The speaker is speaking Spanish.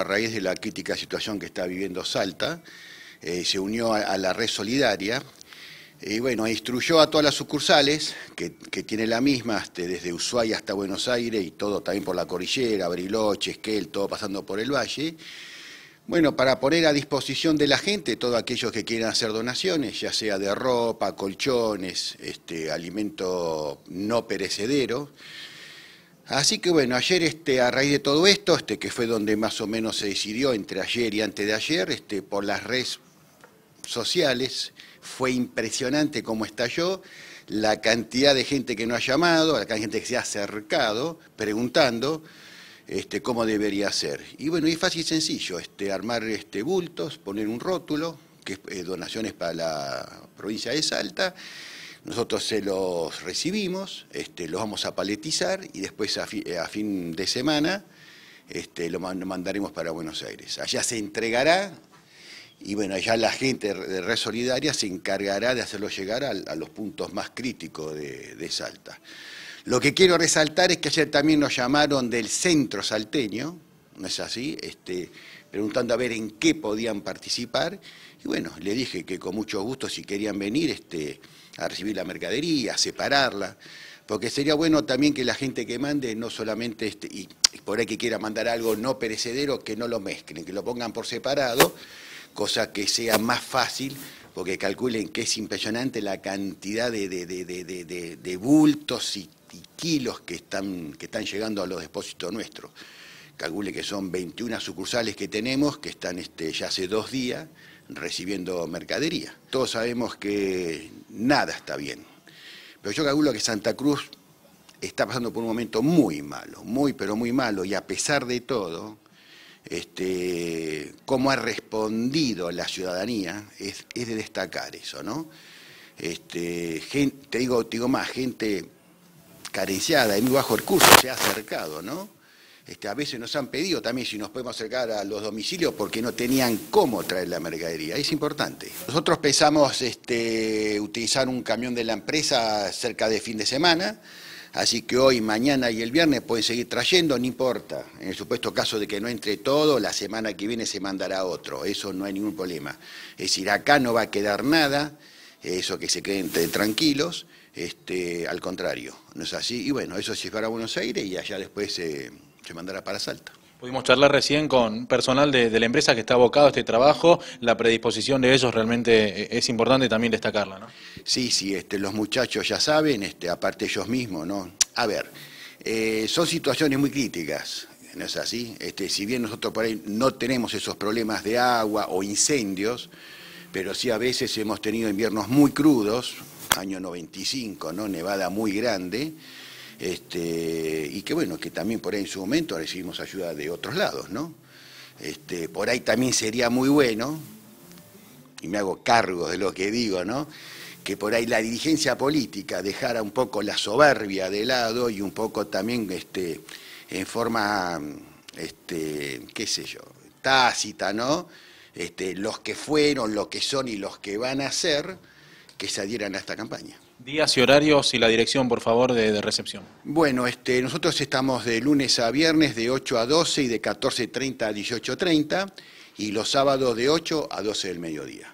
A raíz de la crítica situación que está viviendo Salta, eh, se unió a, la red solidaria eh, y bueno, instruyó a todas las sucursales que, tiene la misma, este, desde Ushuaia hasta Buenos Aires y todo también por la cordillera, Abriloche, Esquel, todo pasando por el valle. Bueno, para poner a disposición de la gente todos aquellos que quieran hacer donaciones, ya sea de ropa, colchones, este, alimento no perecedero, Así que bueno, ayer este, a raíz de todo esto, este, que fue donde más o menos se decidió entre ayer y antes de ayer, este, por las redes sociales, fue impresionante cómo estalló la cantidad de gente que no ha llamado, la cantidad de gente que se ha acercado preguntando este, cómo debería ser. Y bueno, es fácil y sencillo, este, armar este, bultos, poner un rótulo, que es eh, donaciones para la provincia de Salta, nosotros se los recibimos, este, los vamos a paletizar y después a, fin de semana este, lo mandaremos para Buenos Aires. Allá se entregará y bueno, allá la gente de Red Solidaria se encargará de hacerlo llegar a, los puntos más críticos de, Salta. Lo que quiero resaltar es que ayer también nos llamaron del centro salteño, ¿no es así? Este, preguntando a ver en qué podían participar. Y bueno, le dije que con mucho gusto si querían venir este, a recibir la mercadería, a separarla, porque sería bueno también que la gente que mande no solamente, este, y por ahí que quiera mandar algo no perecedero, que no lo mezclen, que lo pongan por separado, cosa que sea más fácil porque calculen que es impresionante la cantidad de, bultos y, y, kilos que están, que están llegando a los depósitos nuestros calcule que son 21 sucursales que tenemos, que están este, ya hace dos días recibiendo mercadería. Todos sabemos que nada está bien, pero yo calculo que Santa Cruz está pasando por un momento muy malo, muy pero muy malo, y a pesar de todo, este, cómo ha respondido la ciudadanía, es, de destacar eso, ¿no? Este, gente, te, digo, digo más, gente carenciada, y muy bajo recurso, se ha acercado, ¿no? a veces nos han pedido también si nos podemos acercar a los domicilios porque no tenían cómo traer la mercadería. Es importante. Nosotros pensamos este, utilizar un camión de la empresa cerca de fin de semana. Así que hoy, mañana y el viernes pueden seguir trayendo, no importa. En el supuesto caso de que no entre todo, la semana que viene se mandará otro. Eso no hay ningún problema. Es decir, acá no va a quedar nada, eso que se queden tranquilos. Este, al contrario, no es así. Y bueno, eso es para a Buenos Aires y allá después eh, se mandará para Salta. Pudimos charlar recién con personal de, de, la empresa que está abocado a este trabajo. La predisposición de ellos realmente eh, es importante también destacarla, ¿no? Sí, sí, este, los muchachos ya saben, este, aparte ellos mismos, ¿no? A ver, eh, son situaciones muy críticas, ¿no es así? Este, si bien nosotros por ahí no tenemos esos problemas de agua o incendios, pero sí a veces hemos tenido inviernos muy crudos, año 95, ¿no? Nevada muy grande este, y que bueno, que también por ahí en su momento recibimos ayuda de otros lados, ¿no? Este, por ahí también sería muy bueno, y me hago cargo de lo que digo, ¿no? Que por ahí la dirigencia política dejara un poco la soberbia de lado y un poco también este, en forma, este, qué sé yo, tácita, ¿no? Este, los que fueron, los que son y los que van a ser, que se adhieran a esta campaña. Días y horarios y la dirección, por favor, de, recepción. Bueno, este, nosotros estamos de lunes a viernes de 8 a 12 y de 14.30 a 18.30 y los sábados de 8 a 12 del mediodía.